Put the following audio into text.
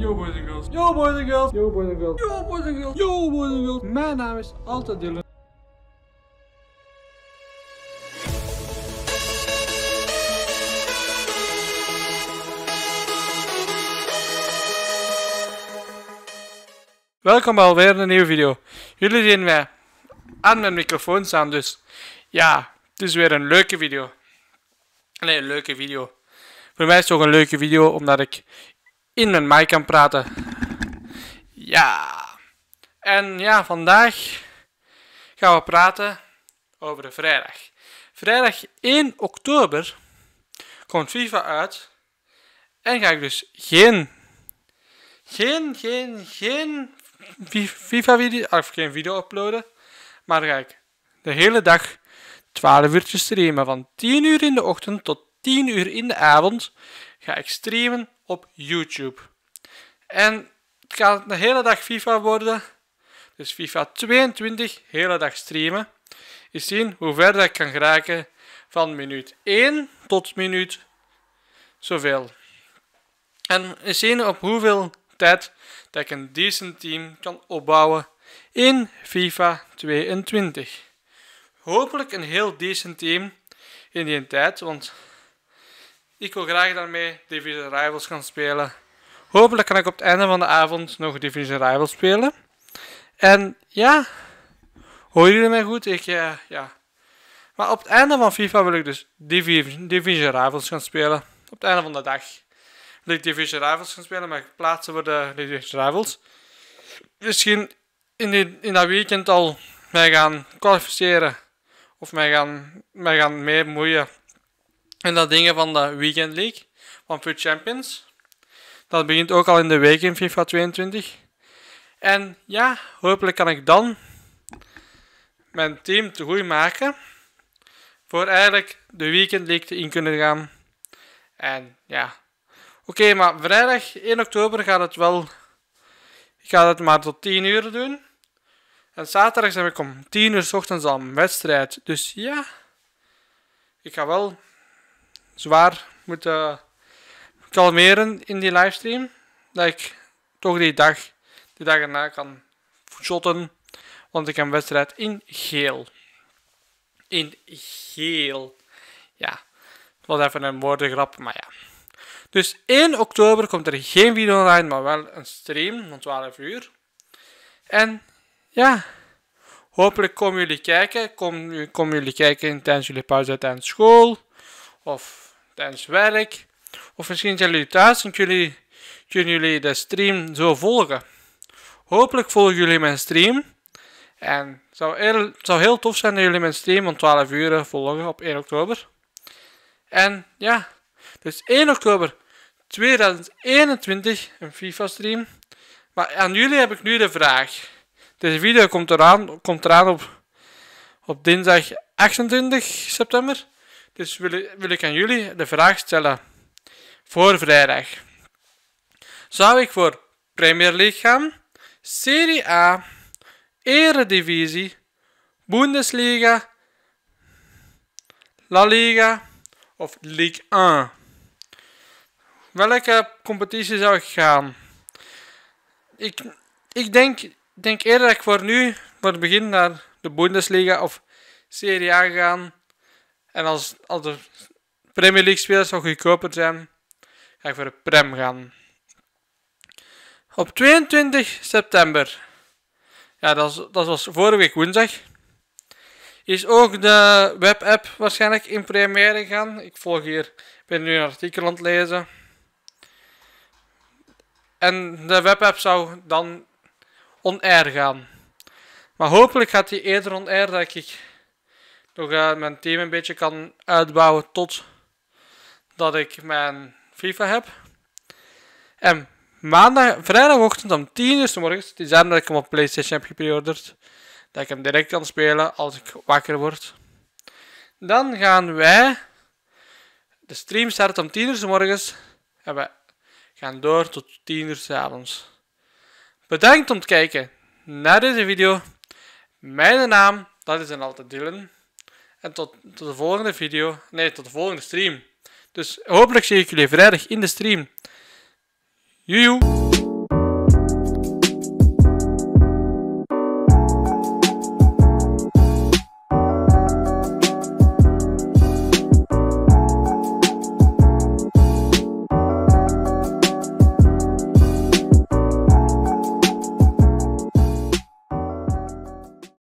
Yo boys and girls. Yo boys and girls. Yo boys and girls. Yo boys and girls. Yo boys and girls. Mijn naam is Alta Dylan. Welkom bij alweer een nieuwe video. Jullie zien mij aan mijn microfoon staan, dus ja, het is weer een leuke video. Nee, een leuke video. Voor mij is het ook een leuke video, omdat ik in mijn mic kan praten. Ja. En ja, vandaag gaan we praten over de vrijdag. Vrijdag 1 oktober komt FIFA uit. En ga ik dus geen, geen, geen, geen FIFA-video, of geen video uploaden. Maar ga ik de hele dag 12 uurtjes streamen. Van 10 uur in de ochtend tot 10 uur in de avond ga ik streamen op YouTube. En het gaat een hele dag FIFA worden. Dus FIFA 22, hele dag streamen. Je zien hoe ver ik kan geraken van minuut 1 tot minuut zoveel. En je zien op hoeveel tijd dat ik een decent team kan opbouwen in FIFA 22. Hopelijk een heel decent team in die tijd, want ik wil graag daarmee Division Rivals gaan spelen. Hopelijk kan ik op het einde van de avond nog Division Rivals spelen. En ja, horen jullie mij goed? Ik, eh, ja. Maar op het einde van FIFA wil ik dus Division, Division Rivals gaan spelen. Op het einde van de dag wil ik Division Rivals gaan spelen, maar ik plaatsen worden de Division Rivals. Misschien in, in dat weekend al mij gaan kwalificeren. Of mij gaan, mij gaan meemoeien en dat dingen van de Weekend League van Food Champions. Dat begint ook al in de week in FIFA 22. En ja, hopelijk kan ik dan mijn team te goed maken. Voor eigenlijk de Weekend League te in kunnen gaan. En ja. Oké, maar vrijdag 1 oktober gaat het wel. Ik ga het maar tot 10 uur doen. En zaterdag zijn we om 10 uur s ochtends al een wedstrijd. Dus ja. Ik ga wel zwaar moeten kalmeren in die livestream. Dat ik toch die dag, die dag erna kan shotten. Want ik heb een wedstrijd in geel. In geel. Ja, het was even een woordengrap, maar ja. Dus 1 oktober komt er geen video online, maar wel een stream om 12 uur. En ja, hopelijk komen jullie kijken. komen jullie kijken tijdens jullie pauze tijdens school. Of tijdens werk. Of misschien zijn jullie thuis en jullie, kunnen jullie de stream zo volgen. Hopelijk volgen jullie mijn stream. En het zou heel, het zou heel tof zijn dat jullie mijn stream om 12 uur volgen op 1 oktober. En ja, dus 1 oktober 2021 een FIFA stream. Maar aan jullie heb ik nu de vraag. Deze video komt eraan, komt eraan op, op dinsdag 28 september. Dus wil, ik aan jullie de vraag stellen voor vrijdag. Zou ik voor Premier League gaan, Serie A, Eredivisie, Bundesliga, La Liga of Ligue 1? Welke competitie zou ik gaan? Ik, ik denk, denk eerder dat ik voor nu, voor het begin, naar de Bundesliga of Serie A gaan. En als, als de Premier League spelers nog goedkoper zijn, ga ik voor de Prem gaan. Op 22 september, ja, dat, was, dat was vorige week woensdag, is ook de webapp waarschijnlijk in première gaan. Ik volg hier, ik ben nu een artikel aan het lezen. En de webapp zou dan on-air gaan. Maar hopelijk gaat die eerder on-air dat ik nog uh, eh, mijn team een beetje kan uitbouwen tot dat ik mijn FIFA heb. En maandag, vrijdagochtend om 10 uur s morgens, het is dat ik hem op PlayStation heb gepreorderd, dat ik hem direct kan spelen als ik wakker word. Dan gaan wij de stream starten om 10 uur s morgens en we gaan door tot 10 uur s avonds. Bedankt om het kijken naar deze video. Mijn naam, dat is dan altijd Dylan. En tot, tot de volgende video. Nee, tot de volgende stream. Dus hopelijk zie ik jullie vrijdag in de stream. Joejoe!